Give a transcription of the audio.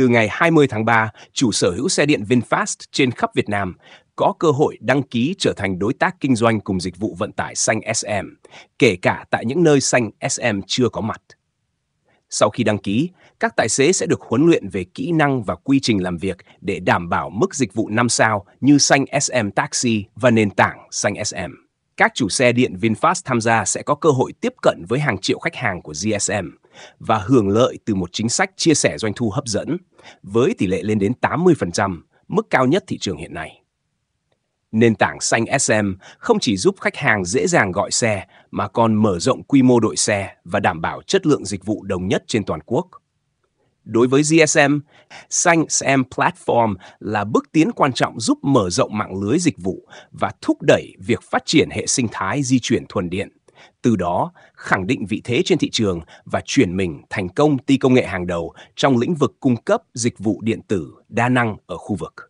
Từ ngày 20 tháng 3, chủ sở hữu xe điện VinFast trên khắp Việt Nam có cơ hội đăng ký trở thành đối tác kinh doanh cùng dịch vụ vận tải xanh SM, kể cả tại những nơi xanh SM chưa có mặt. Sau khi đăng ký, các tài xế sẽ được huấn luyện về kỹ năng và quy trình làm việc để đảm bảo mức dịch vụ 5 sao như xanh SM Taxi và nền tảng xanh SM. Các chủ xe điện VinFast tham gia sẽ có cơ hội tiếp cận với hàng triệu khách hàng của GSM, và hưởng lợi từ một chính sách chia sẻ doanh thu hấp dẫn với tỷ lệ lên đến 80%, mức cao nhất thị trường hiện nay. Nền tảng xanh SM không chỉ giúp khách hàng dễ dàng gọi xe mà còn mở rộng quy mô đội xe và đảm bảo chất lượng dịch vụ đồng nhất trên toàn quốc. Đối với GSM, xanh SM Platform là bước tiến quan trọng giúp mở rộng mạng lưới dịch vụ và thúc đẩy việc phát triển hệ sinh thái di chuyển thuần điện từ đó khẳng định vị thế trên thị trường và chuyển mình thành công ty công nghệ hàng đầu trong lĩnh vực cung cấp dịch vụ điện tử đa năng ở khu vực.